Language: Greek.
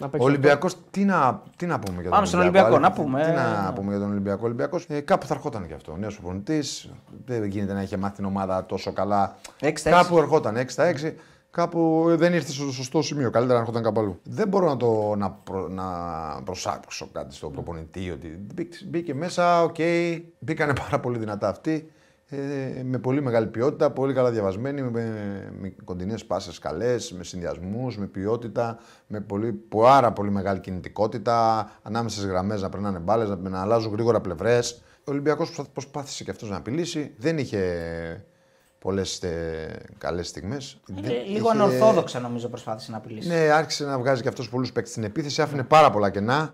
Ο Ολυμπιακός, τι να, τι να πούμε για τον Πάμε στον Ολυμπιακό, να πούμε. Τι να πούμε για τον Ολυμπιακό. Ολυμπιακός ε, κάπου θα ερχόταν και αυτό. Νέος προπονητής. Δεν γίνεται να έχει μάθει την ομάδα τόσο καλά. 6-6. Κάπου ερχόταν 6 6. Κάπου ε, δεν ήρθε στο σωστό σημείο. Καλύτερα να έρχονταν κάπου αλλού. Δεν μπορώ να, το, να, προ, να προσάξω κάτι στον προπονητή. Ότι μπήκε μέσα, οκ. Okay. Μπήκανε πάρα πολύ δυνατά αυτοί. Ε, με πολύ μεγάλη ποιότητα, πολύ καλά διαβασμένη, με, με, με κοντινές πάσες καλές, με συνδυασμούς, με ποιότητα, με πολύ, πάρα πολύ μεγάλη κινητικότητα, ανάμεσα στις γραμμές να περνάνε μπάλες, να, αλλάζουν γρήγορα πλευρές. Ο Ολυμπιακός προσπάθησε και αυτός να απειλήσει, δεν είχε πολλές καλές στιγμές. Λίγο είχε... ανορθόδοξα νομίζω προσπάθησε να απειλήσει. Ναι, άρχισε να βγάζει και αυτός πολλούς παίκτες στην επίθεση, άφηνε πάρα πολλά κενά.